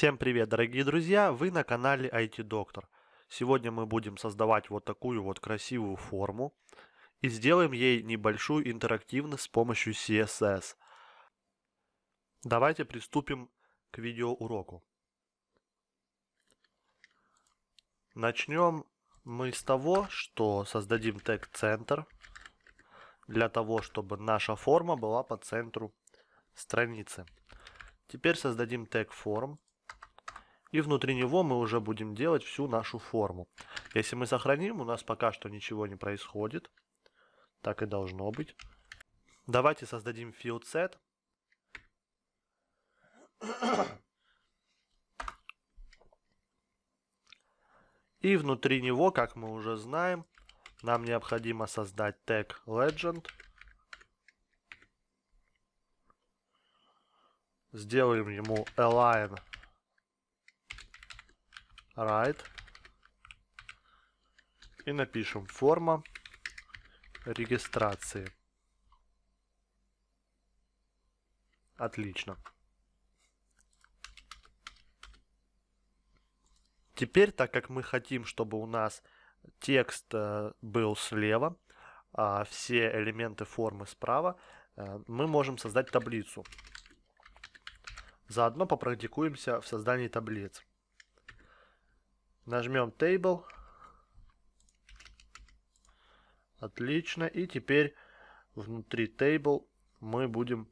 Всем привет, дорогие друзья! Вы на канале IT Доктор. Сегодня мы будем создавать вот такую вот красивую форму и сделаем ей небольшую интерактивность с помощью CSS. Давайте приступим к видеоуроку. Начнем мы с того, что создадим тег-центр для того, чтобы наша форма была по центру страницы. Теперь создадим тег форм и внутри него мы уже будем делать всю нашу форму. Если мы сохраним, у нас пока что ничего не происходит. Так и должно быть. Давайте создадим field set. И внутри него, как мы уже знаем, нам необходимо создать тег legend. Сделаем ему align right и напишем форма регистрации. Отлично. Теперь, так как мы хотим, чтобы у нас текст э, был слева, а все элементы формы справа, э, мы можем создать таблицу. Заодно попрактикуемся в создании таблиц. Нажмем Table. Отлично. И теперь внутри Table мы будем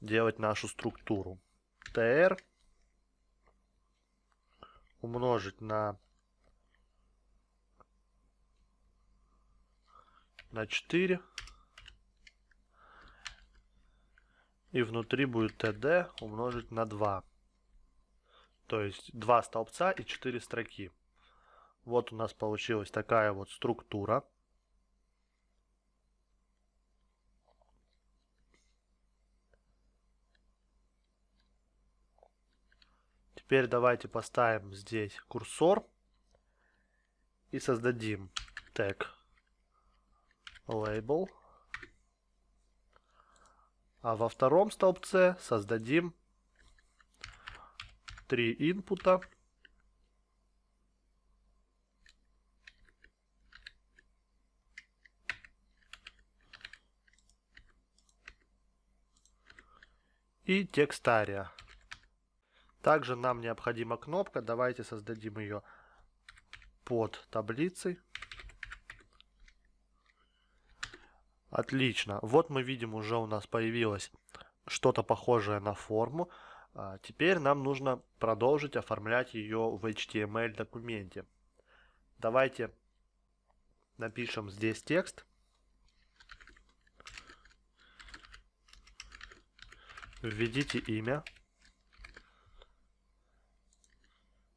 делать нашу структуру. tr умножить на, на 4. И внутри будет td умножить на 2 то есть два столбца и четыре строки. Вот у нас получилась такая вот структура. Теперь давайте поставим здесь курсор и создадим тег label. А во втором столбце создадим три инпута. И текстария. Также нам необходима кнопка. Давайте создадим ее под таблицей. Отлично. Вот мы видим, уже у нас появилось что-то похожее на форму. А теперь нам нужно продолжить оформлять ее в HTML документе. Давайте напишем здесь текст. Введите имя.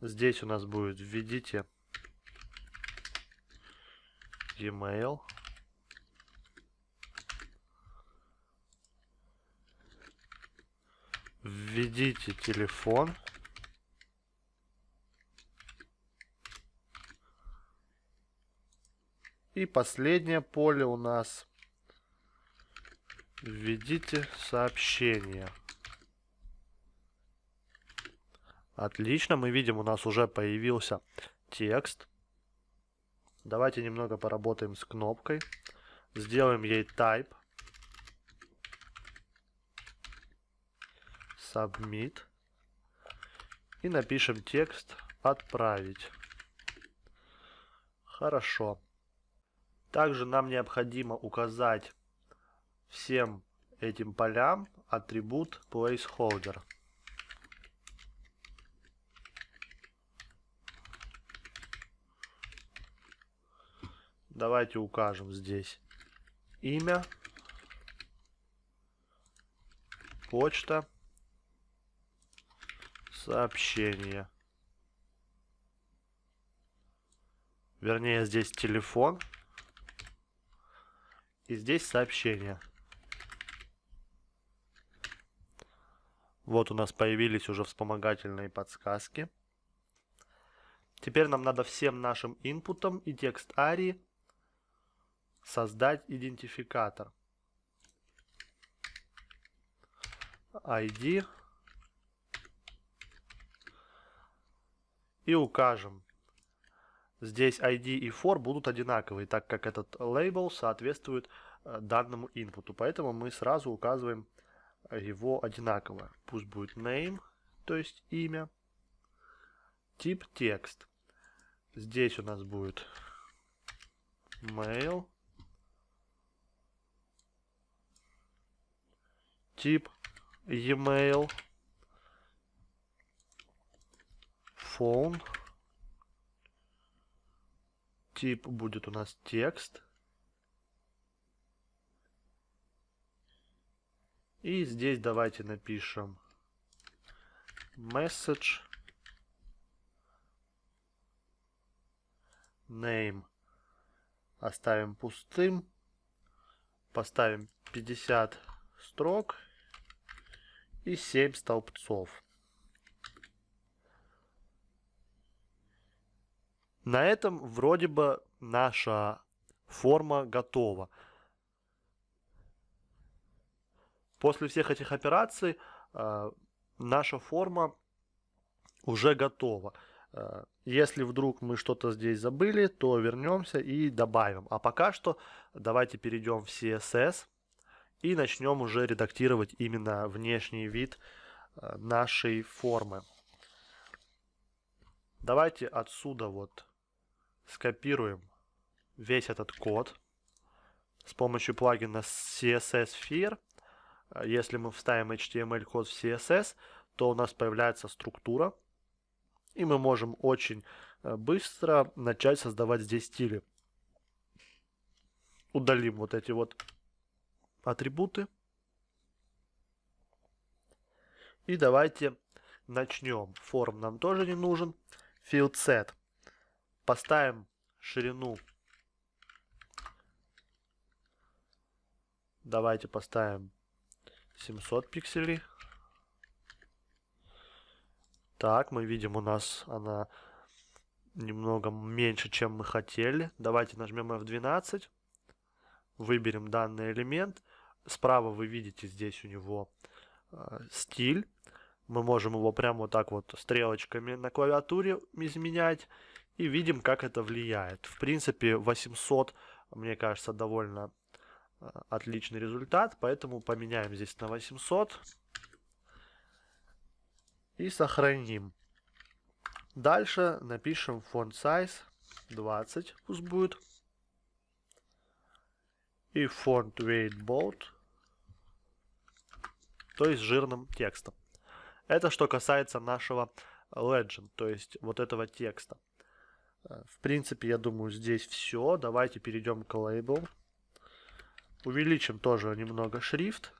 Здесь у нас будет введите email. введите телефон. И последнее поле у нас. Введите сообщение. Отлично, мы видим, у нас уже появился текст. Давайте немного поработаем с кнопкой. Сделаем ей type. submit и напишем текст отправить. Хорошо. Также нам необходимо указать всем этим полям атрибут placeholder. Давайте укажем здесь имя, почта, Сообщение. Вернее, здесь телефон. И здесь сообщение. Вот у нас появились уже вспомогательные подсказки. Теперь нам надо всем нашим инпутом и текст арии создать идентификатор. ID и укажем. Здесь ID и for будут одинаковые, так как этот лейбл соответствует э, данному input. Поэтому мы сразу указываем его одинаково. Пусть будет name, то есть имя. Тип текст. Здесь у нас будет mail. Тип email. phone. Тип будет у нас текст. И здесь давайте напишем message name. Оставим пустым. Поставим 50 строк и 7 столбцов. На этом вроде бы наша форма готова. После всех этих операций э, наша форма уже готова. Э, если вдруг мы что-то здесь забыли, то вернемся и добавим. А пока что давайте перейдем в CSS и начнем уже редактировать именно внешний вид э, нашей формы. Давайте отсюда вот скопируем весь этот код с помощью плагина CSS Sphere. Если мы вставим HTML-код в CSS, то у нас появляется структура, и мы можем очень э, быстро начать создавать здесь стили. Удалим вот эти вот атрибуты. И давайте начнем. Форм нам тоже не нужен. Field set поставим ширину. Давайте поставим 700 пикселей. Так, мы видим, у нас она немного меньше, чем мы хотели. Давайте нажмем F12. Выберем данный элемент. Справа вы видите здесь у него э, стиль. Мы можем его прямо вот так вот стрелочками на клавиатуре изменять и видим, как это влияет. В принципе, 800, мне кажется, довольно э, отличный результат, поэтому поменяем здесь на 800 и сохраним. Дальше напишем font size 20, пусть будет, и font weight bold, то есть жирным текстом. Это что касается нашего legend, то есть вот этого текста. Э, в принципе, я думаю, здесь все. Давайте перейдем к лейбл. Увеличим тоже немного шрифт.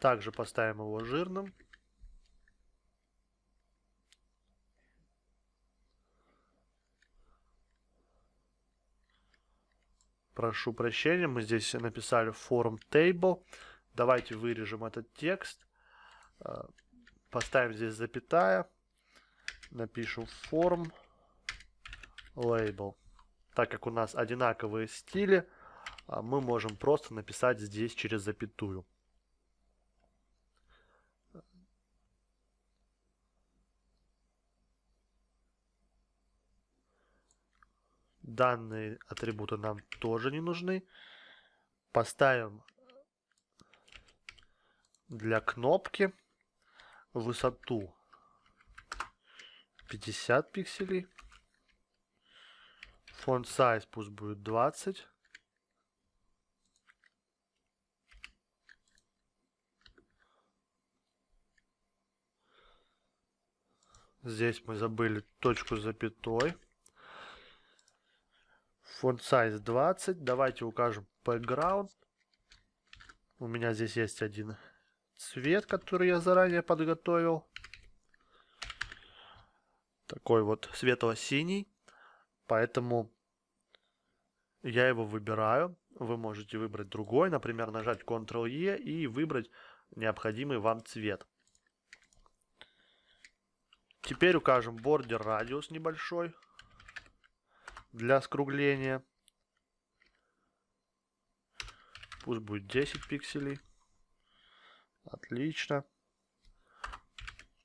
Также поставим его жирным. Прошу прощения, мы здесь написали form table. Давайте вырежем этот текст. Э, поставим здесь запятая. Напишем form лейбл. Так как у нас одинаковые стили, а, мы можем просто написать здесь через запятую. Данные атрибуты нам тоже не нужны. Поставим для кнопки высоту 50 пикселей font size пусть будет 20. Здесь мы забыли точку с запятой. Font size 20. Давайте укажем background. У меня здесь есть один цвет, который я заранее подготовил. Такой вот светло-синий. Поэтому я его выбираю. Вы можете выбрать другой, например, нажать Ctrl-E и выбрать необходимый вам цвет. Теперь укажем бордер радиус небольшой для скругления. Пусть будет 10 пикселей. Отлично.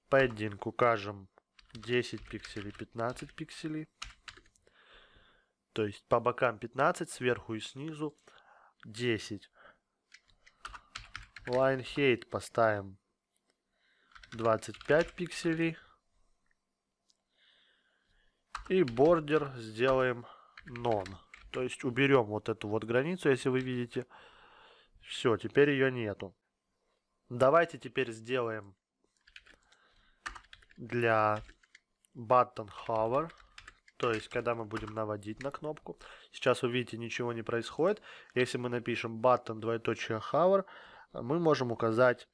Padding укажем 10 пикселей, 15 пикселей. То есть по бокам 15, сверху и снизу 10. Line Height поставим 25 пикселей. И бордер сделаем non, То есть уберем вот эту вот границу, если вы видите. Все, теперь ее нету. Давайте теперь сделаем для button hover то есть, когда мы будем наводить на кнопку, сейчас вы видите, ничего не происходит. Если мы напишем button двоеточие hover, мы можем указать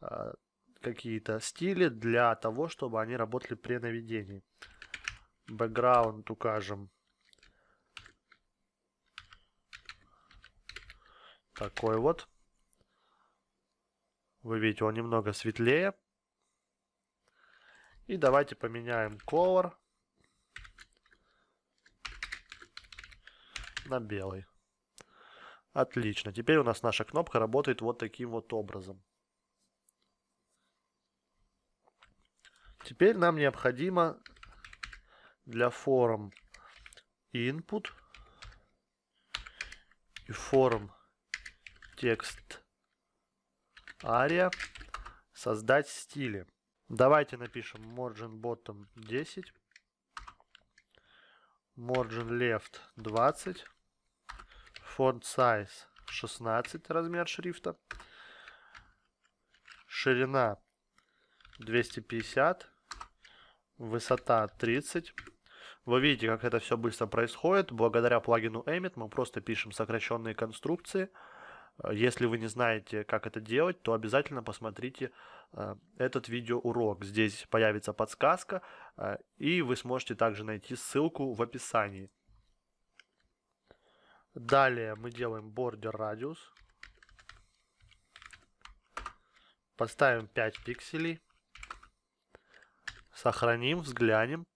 э, какие-то стили для того, чтобы они работали при наведении. Background укажем такой вот. Вы видите, он немного светлее. И давайте поменяем color на белый. Отлично. Теперь у нас наша кнопка работает вот таким вот образом. Теперь нам необходимо для форм input и форм текст aria создать стили. Давайте напишем margin bottom 10 Margin Left 20. Font Size 16, размер шрифта. Ширина 250. Высота 30. Вы видите, как это все быстро происходит. Благодаря плагину Emmet мы просто пишем сокращенные конструкции. Если вы не знаете, как это делать, то обязательно посмотрите э, этот видеоурок. Здесь появится подсказка, э, и вы сможете также найти ссылку в описании. Далее мы делаем border-radius, Поставим 5 пикселей. Сохраним, взглянем.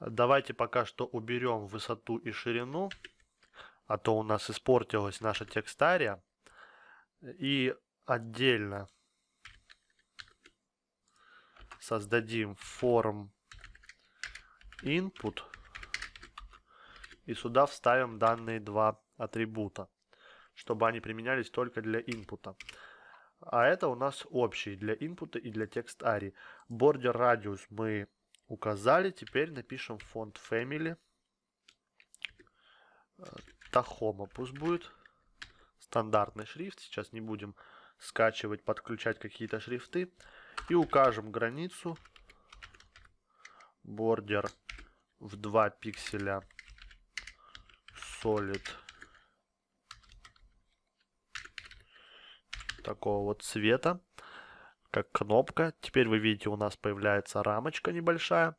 Давайте пока что уберем высоту и ширину, а то у нас испортилась наша текстария. И отдельно создадим form input и сюда вставим данные два атрибута, чтобы они применялись только для input. А это у нас общий для input и для текст ари. Border radius мы указали. Теперь напишем фонд Family. Э, Тахома пусть будет. Стандартный шрифт. Сейчас не будем скачивать, подключать какие-то шрифты. И укажем границу. Бордер в 2 пикселя. Solid. Такого вот цвета как кнопка. Теперь вы видите, у нас появляется рамочка небольшая.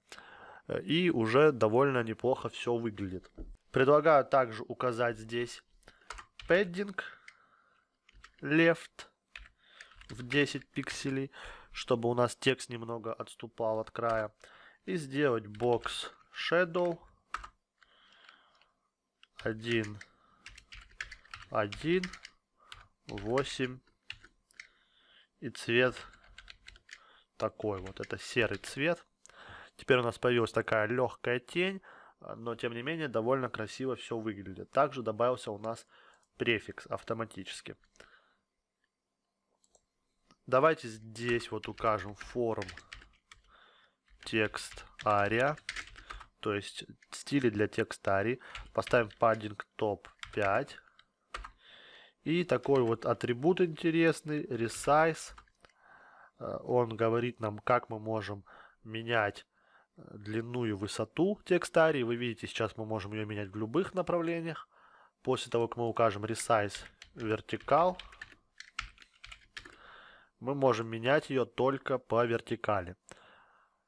Э, и уже довольно неплохо все выглядит. Предлагаю также указать здесь padding left в 10 пикселей, чтобы у нас текст немного отступал от края. И сделать box shadow 1, 1, 8 и цвет такой вот, это серый цвет. Теперь у нас появилась такая легкая тень, а, но тем не менее довольно красиво все выглядит. Также добавился у нас префикс автоматически. Давайте здесь вот укажем форм текст ария, то есть стили для текста арии. Поставим паддинг топ 5. И такой вот атрибут интересный, resize. Э, он говорит нам, как мы можем менять э, длину и высоту текста арии. Вы видите, сейчас мы можем ее менять в любых направлениях. После того, как мы укажем resize vertical, мы можем менять ее только по вертикали.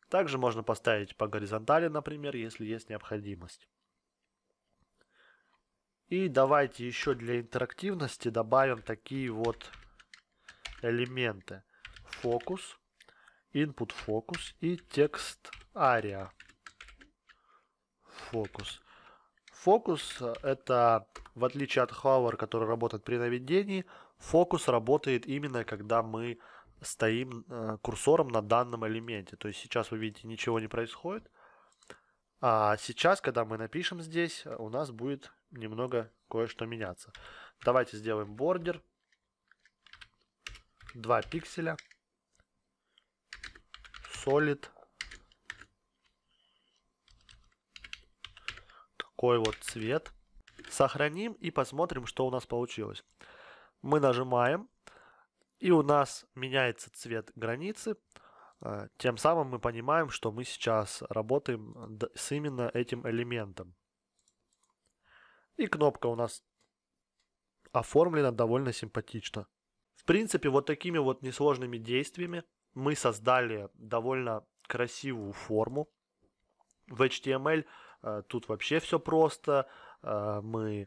Также можно поставить по горизонтали, например, если есть необходимость. И давайте еще для интерактивности добавим такие вот элементы фокус, input фокус и текст ария фокус. Фокус это, в отличие от hover, который работает при наведении, фокус работает именно когда мы стоим э, курсором на данном элементе. То есть сейчас вы видите, ничего не происходит. А сейчас, когда мы напишем здесь, у нас будет немного кое-что меняться. Давайте сделаем бордер. 2 пикселя. Solid. Такой вот цвет. Сохраним и посмотрим, что у нас получилось. Мы нажимаем, и у нас меняется цвет границы. А, тем самым мы понимаем, что мы сейчас работаем с именно этим элементом. И кнопка у нас оформлена довольно симпатично. В принципе, вот такими вот несложными действиями мы создали довольно красивую форму в HTML. Э, тут вообще все просто. Э, мы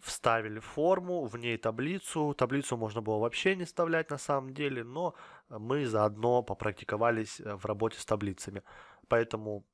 вставили форму, в ней таблицу. Таблицу можно было вообще не вставлять на самом деле, но мы заодно попрактиковались э, в работе с таблицами. Поэтому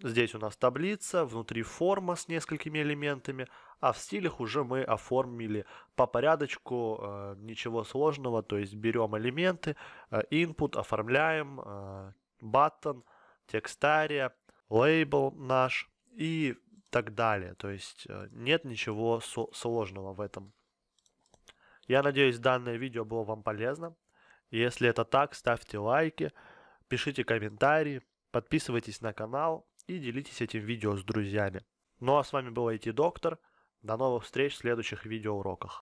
Здесь у нас таблица, внутри форма с несколькими элементами, а в стилях уже мы оформили по порядочку, э, ничего сложного, то есть берем элементы, э, input, оформляем, э, button, текстария, label наш и так далее. То есть нет ничего сложного в этом. Я надеюсь, данное видео было вам полезно. Если это так, ставьте лайки, пишите комментарии, подписывайтесь на канал и делитесь этим видео с друзьями. Ну а с вами был IT-доктор. До новых встреч в следующих видеоуроках.